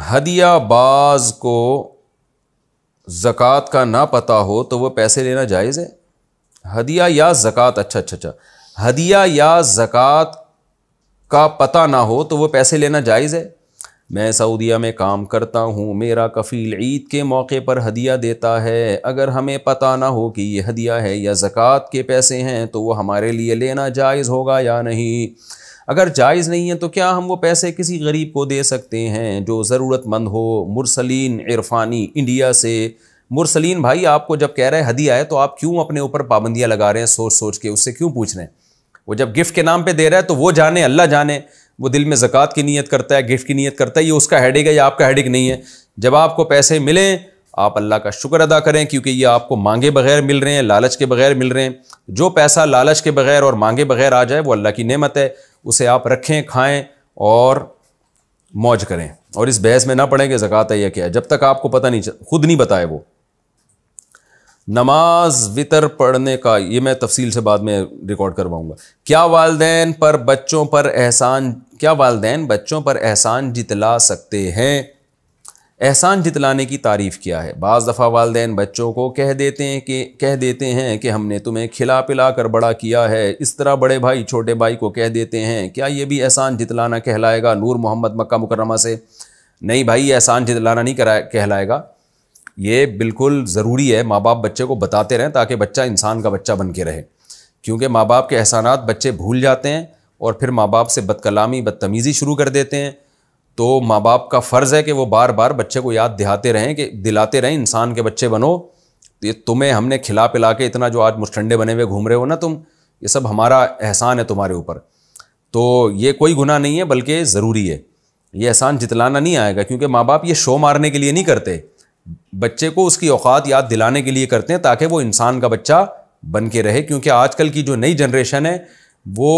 हदिया बाज को ज़क़़त का ना पता हो तो वह पैसे लेना जायज़ है हदिया या ज़क़़त अच्छा अच्छा अच्छा हदिया या ज़क़़त का पता ना हो तो वह पैसे लेना जायज़ है मैं सऊदिया में काम करता हूँ मेरा कफ़ील ईद के मौके पर हदिया देता है अगर हमें पता ना हो कि ये हदिया है या ज़क़़त के पैसे हैं तो वह हमारे लिए लेना जायज़ होगा या नहीं अगर जायज़ नहीं है तो क्या हम वो पैसे किसी गरीब को दे सकते हैं जो ज़रूरतमंद हो मुरसलीन इरफानी इंडिया से मुरसलीन भाई आपको जब कह रहे हैं हदिया है तो आप क्यों अपने ऊपर पाबंदियाँ लगा रहे हैं सोच सोच के उससे क्यों पूछ रहे हैं वो जब गिफ्ट के नाम पर दे रहा है तो वो जाने अल्लाह जाने वो दिल में ज़क़़त की नीयत करता है गिफ्ट की नीयत करता है ये उसका हेडिक है या आपका हेडिक नहीं है जब आपको पैसे मिलें आप अल्लाह का शुक्र अदा करें क्योंकि ये आपको मांगे बगैर मिल रहे हैं लालच के बगैर मिल रहे हैं जो पैसा लालच के बगैर और मांगे बगैर आ जाए वो अल्लाह की नेमत है उसे आप रखें खाएं और मौज करें और इस बहस में ना पड़ें कि जक़ात है या क्या है जब तक आपको पता नहीं खुद नहीं बताए वो नमाज वितर पढ़ने का ये मैं तफसील से बाद में रिकॉर्ड करवाऊँगा क्या वालदेन पर बच्चों पर एहसान क्या वालदेन बच्चों पर एहसान जितला सकते हैं एहसान जितलाने की तारीफ़ किया है बज़ दफ़ा वालदे बच्चों को कह देते हैं कि कह देते हैं कि हमने तुम्हें खिला पिला कर बड़ा किया है इस तरह बड़े भाई छोटे भाई को कह देते हैं क्या ये भी एहसान जितलाना कहलाएगा नूर मोहम्मद मक्का मुकरमा से नहीं भाई एहसान जितलाना नहीं करा कहलाएगा ये बिल्कुल ज़रूरी है माँ बाप बच्चे को बताते रहें ताकि बच्चा इंसान का बच्चा बन के रहे क्योंकि माँ बाप के एहसान बच्चे भूल जाते हैं और फिर माँ बाप से बदकलामी बदतमीज़ी शुरू कर देते हैं तो माँ बाप का फ़र्ज़ है कि वो बार बार बच्चे को याद दिहाते रहें कि दिलाते रहें इंसान के बच्चे बनो ये तुम्हें हमने खिला पिला के इतना जो आज मुस्टंडे बने हुए घूम रहे हो ना तुम ये सब हमारा एहसान है तुम्हारे ऊपर तो ये कोई गुनाह नहीं है बल्कि ज़रूरी है ये एहसान जितलाना नहीं आएगा क्योंकि माँ बाप ये शो मारने के लिए नहीं करते बच्चे को उसकी औकात याद दिलाने के लिए करते हैं ताकि वो इंसान का बच्चा बन के रहे क्योंकि आजकल की जो नई जनरेशन है वो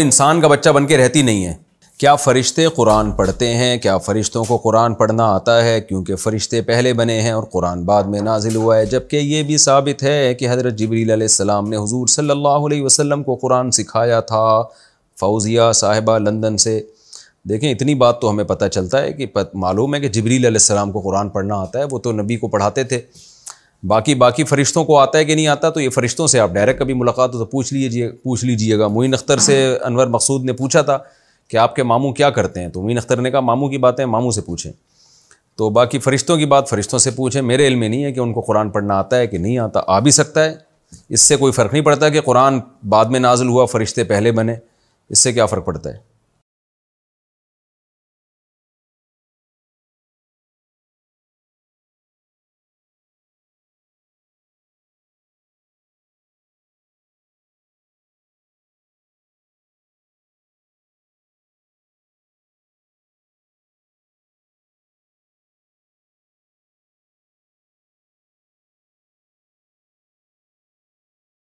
इंसान का बच्चा बन के रहती नहीं है क्या फ़रिश्ते कुरान पढ़ते हैं क्या फ़रिश्तों को कुरान पढ़ना आता है क्योंकि फ़रिश्ते पहले बने हैं और कुरान बाद में नाजिल हुआ है जबकि ये भी साबित है कि हज़रत सलाम ने हजूर सल्ला वसम को कुरान सिखाया था फ़ौज़िया साहिबा लंदन से देखें इतनी बात तो हमें पता चलता है कि मालूम है कि सलाम को कुरान पढ़ना आता है वो तो नबी को पढ़ाते थे बाकी बाकी फ़रिश्तों को आता है कि नहीं आता तो ये फ़रिश्तों से आप डायरेक्ट कभी मुलाकात हो तो पूछ लीजिए पूछ लीजिएगा मोइन अख्तर से अनवर मकसूद ने पूछा था कि आपके मामू क्या करते हैं तो उमीन अख्तर ने कहा मामू की बातें मामू से पूछें तो बाकी फ़रिश्तों की बात फ़रिश्तों से पूछें मेरे इल्म में नहीं है कि उनको कुरान पढ़ना आता है कि नहीं आता आ भी सकता है इससे कोई फ़र्क नहीं पड़ता कि कुरान बाद में नाजुल हुआ फ़रिश्ते पहले बने इससे क्या फ़र्क पड़ता है